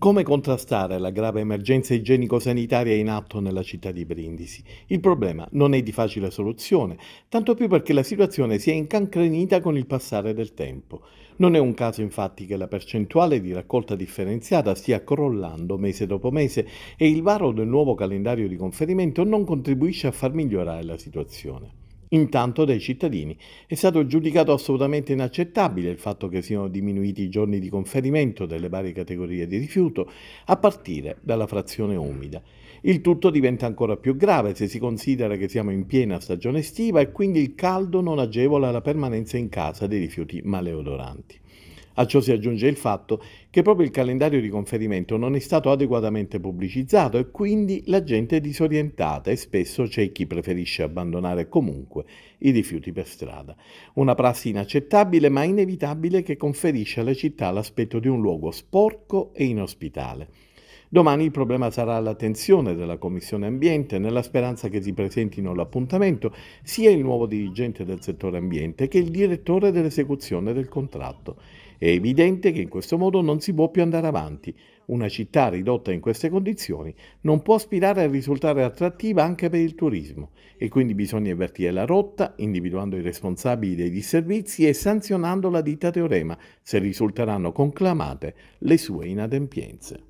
Come contrastare la grave emergenza igienico-sanitaria in atto nella città di Brindisi? Il problema non è di facile soluzione, tanto più perché la situazione si è incancrenita con il passare del tempo. Non è un caso infatti che la percentuale di raccolta differenziata stia crollando mese dopo mese e il varo del nuovo calendario di conferimento non contribuisce a far migliorare la situazione intanto dai cittadini. È stato giudicato assolutamente inaccettabile il fatto che siano diminuiti i giorni di conferimento delle varie categorie di rifiuto a partire dalla frazione umida. Il tutto diventa ancora più grave se si considera che siamo in piena stagione estiva e quindi il caldo non agevola la permanenza in casa dei rifiuti maleodoranti. A ciò si aggiunge il fatto che proprio il calendario di conferimento non è stato adeguatamente pubblicizzato e quindi la gente è disorientata e spesso c'è chi preferisce abbandonare comunque i rifiuti per strada. Una prassi inaccettabile ma inevitabile che conferisce alla città l'aspetto di un luogo sporco e inospitale. Domani il problema sarà all'attenzione della Commissione Ambiente nella speranza che si presentino all'appuntamento sia il nuovo dirigente del settore ambiente che il direttore dell'esecuzione del contratto. È evidente che in questo modo non si può più andare avanti. Una città ridotta in queste condizioni non può aspirare a risultare attrattiva anche per il turismo e quindi bisogna invertire la rotta individuando i responsabili dei disservizi e sanzionando la ditta teorema se risulteranno conclamate le sue inadempienze.